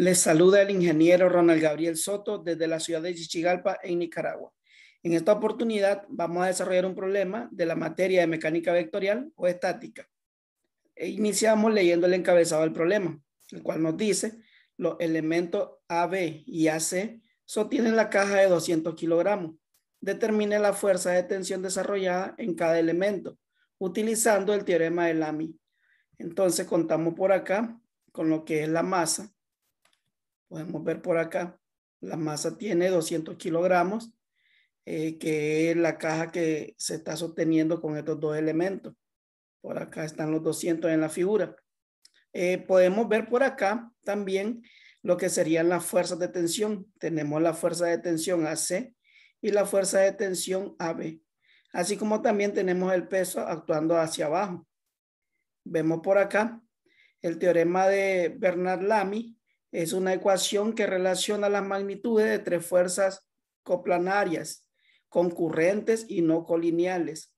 Les saluda el ingeniero Ronald Gabriel Soto desde la ciudad de Chichigalpa, en Nicaragua. En esta oportunidad vamos a desarrollar un problema de la materia de mecánica vectorial o estática. E iniciamos leyendo el encabezado del problema, el cual nos dice los elementos AB y AC sostienen la caja de 200 kilogramos. Determine la fuerza de tensión desarrollada en cada elemento, utilizando el teorema de Lamy. Entonces contamos por acá con lo que es la masa, Podemos ver por acá, la masa tiene 200 kilogramos, eh, que es la caja que se está sosteniendo con estos dos elementos. Por acá están los 200 en la figura. Eh, podemos ver por acá también lo que serían las fuerzas de tensión. Tenemos la fuerza de tensión AC y la fuerza de tensión AB. Así como también tenemos el peso actuando hacia abajo. Vemos por acá el teorema de Bernard-Lamy es una ecuación que relaciona las magnitudes de tres fuerzas coplanarias, concurrentes y no colineales,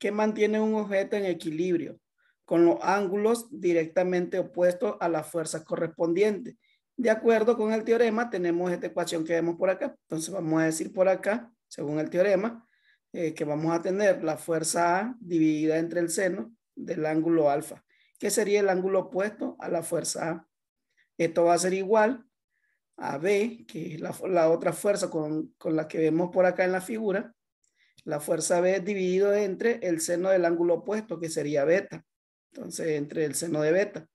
que mantiene un objeto en equilibrio, con los ángulos directamente opuestos a las fuerzas correspondientes. De acuerdo con el teorema, tenemos esta ecuación que vemos por acá. Entonces vamos a decir por acá, según el teorema, eh, que vamos a tener la fuerza A dividida entre el seno del ángulo alfa, que sería el ángulo opuesto a la fuerza A. Esto va a ser igual a B, que es la, la otra fuerza con, con, la que vemos por acá en la figura. La fuerza B dividido entre el seno del ángulo opuesto, que sería beta. Entonces, entre el seno de beta.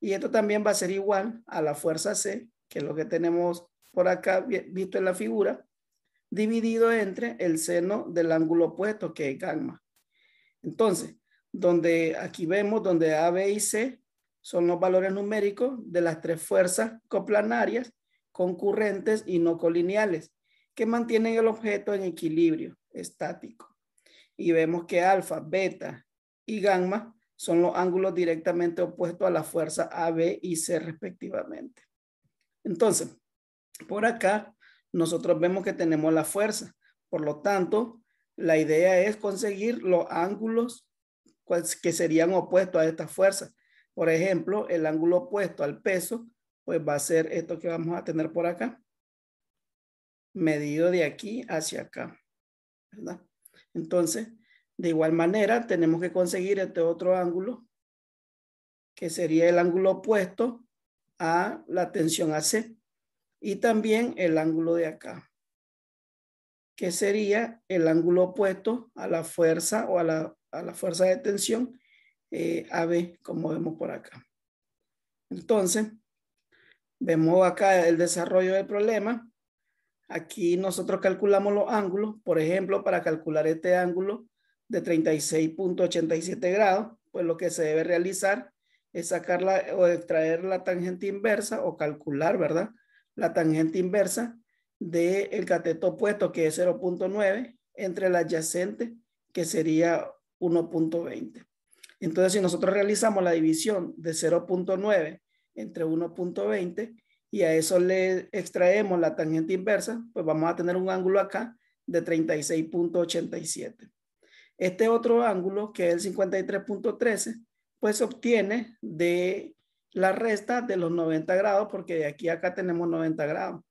Y esto también va a ser igual a la fuerza C, que es lo que tenemos por acá visto en la figura, dividido entre el seno del ángulo opuesto, que es gamma. Entonces, donde aquí vemos donde A, B y C son los valores numéricos de las tres fuerzas coplanarias concurrentes y no colineales que mantienen el objeto en equilibrio estático. Y vemos que alfa, beta y gamma son los ángulos directamente opuestos a la fuerza A, B y C respectivamente. Entonces, por acá nosotros vemos que tenemos la fuerza. Por lo tanto, la idea es conseguir los ángulos que serían opuestos a estas fuerzas. Por ejemplo, el ángulo opuesto al peso, pues va a ser esto que vamos a tener por acá, medido de aquí hacia acá, Entonces, de igual manera, tenemos que conseguir este otro ángulo, que sería el ángulo opuesto a la tensión AC, y también el ángulo de acá, que sería el ángulo opuesto a la fuerza o a la, a la fuerza de tensión eh, AB, como vemos por acá. Entonces, vemos acá el desarrollo del problema. Aquí nosotros calculamos los ángulos. Por ejemplo, para calcular este ángulo de 36.87 grados, pues lo que se debe realizar es sacarla o extraer la tangente inversa o calcular, ¿verdad? La tangente inversa del el cateto opuesto, que es 0.9, entre la adyacente, que sería 1.20. Entonces, si nosotros realizamos la división de 0.9 entre 1.20 y a eso le extraemos la tangente inversa, pues vamos a tener un ángulo acá de 36.87. Este otro ángulo, que es el 53.13, pues se obtiene de la resta de los 90 grados, porque de aquí acá tenemos 90 grados.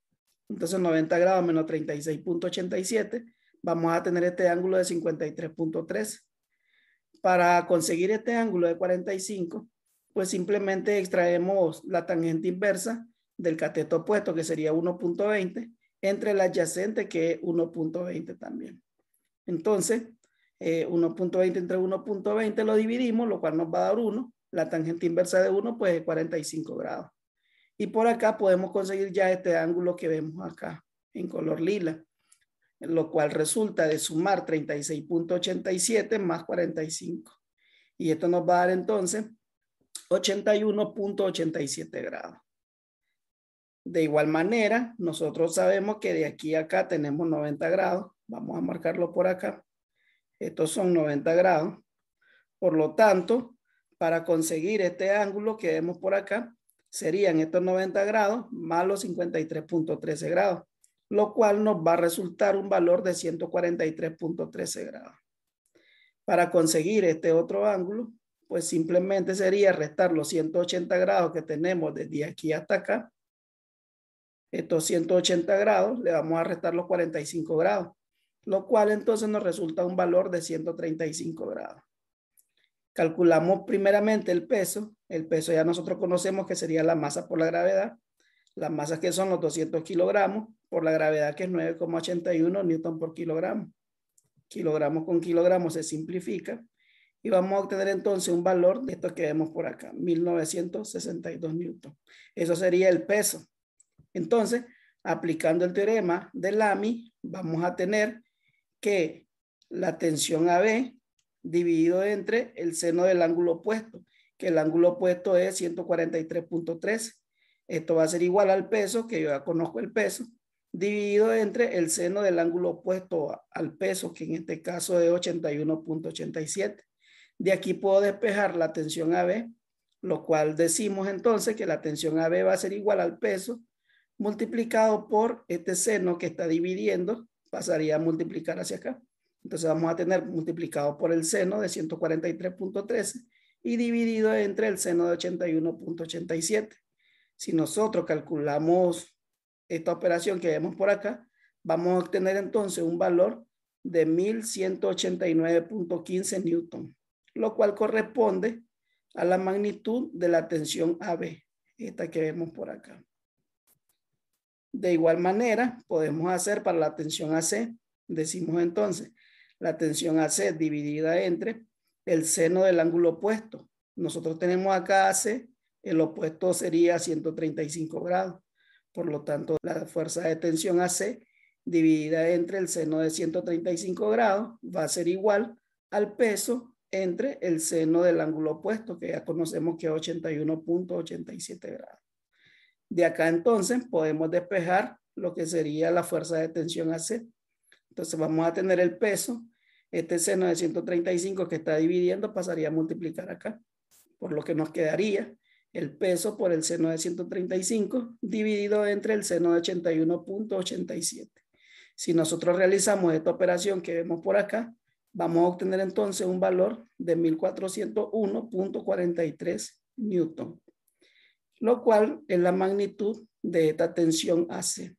Entonces 90 grados menos 36.87, vamos a tener este ángulo de 53.13 para conseguir este ángulo de 45, pues simplemente extraemos la tangente inversa del cateto opuesto, que sería 1.20, entre el adyacente, que es 1.20 también. Entonces, 1.20 eh, entre 1.20 lo dividimos, lo cual nos va a dar 1. La tangente inversa de 1, pues es 45 grados. Y por acá podemos conseguir ya este ángulo que vemos acá en color lila lo cual resulta de sumar 36.87 más 45. Y esto nos va a dar entonces 81.87 grados. De igual manera, nosotros sabemos que de aquí a acá tenemos 90 grados. Vamos a marcarlo por acá. Estos son 90 grados. Por lo tanto, para conseguir este ángulo que vemos por acá, serían estos 90 grados más los 53.13 grados lo cual nos va a resultar un valor de 143.13 grados. Para conseguir este otro ángulo, pues simplemente sería restar los 180 grados que tenemos desde aquí hasta acá. Estos 180 grados le vamos a restar los 45 grados, lo cual entonces nos resulta un valor de 135 grados. Calculamos primeramente el peso. El peso ya nosotros conocemos que sería la masa por la gravedad las masas que son los 200 kilogramos por la gravedad que es 9,81 newton por kilogramo. Kilogramos con kilogramos se simplifica y vamos a obtener entonces un valor de esto que vemos por acá, 1962 newton. Eso sería el peso. Entonces, aplicando el teorema de Lamy, vamos a tener que la tensión AB dividido entre el seno del ángulo opuesto, que el ángulo opuesto es 143.3 esto va a ser igual al peso, que yo ya conozco el peso, dividido entre el seno del ángulo opuesto al peso, que en este caso es 81.87. De aquí puedo despejar la tensión AB, lo cual decimos entonces que la tensión AB va a ser igual al peso multiplicado por este seno que está dividiendo, pasaría a multiplicar hacia acá. Entonces vamos a tener multiplicado por el seno de 143.13 y dividido entre el seno de 81.87. Si nosotros calculamos esta operación que vemos por acá, vamos a obtener entonces un valor de 1189.15 newton, lo cual corresponde a la magnitud de la tensión AB, esta que vemos por acá. De igual manera, podemos hacer para la tensión AC, decimos entonces, la tensión AC dividida entre el seno del ángulo opuesto. Nosotros tenemos acá AC el opuesto sería 135 grados. Por lo tanto, la fuerza de tensión AC dividida entre el seno de 135 grados va a ser igual al peso entre el seno del ángulo opuesto, que ya conocemos que es 81.87 grados. De acá entonces podemos despejar lo que sería la fuerza de tensión AC. Entonces vamos a tener el peso, este seno de 135 que está dividiendo pasaría a multiplicar acá, por lo que nos quedaría el peso por el seno de 135 dividido entre el seno de 81.87. Si nosotros realizamos esta operación que vemos por acá, vamos a obtener entonces un valor de 1401.43 newton, lo cual es la magnitud de esta tensión AC.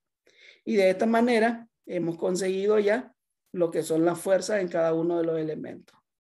Y de esta manera hemos conseguido ya lo que son las fuerzas en cada uno de los elementos.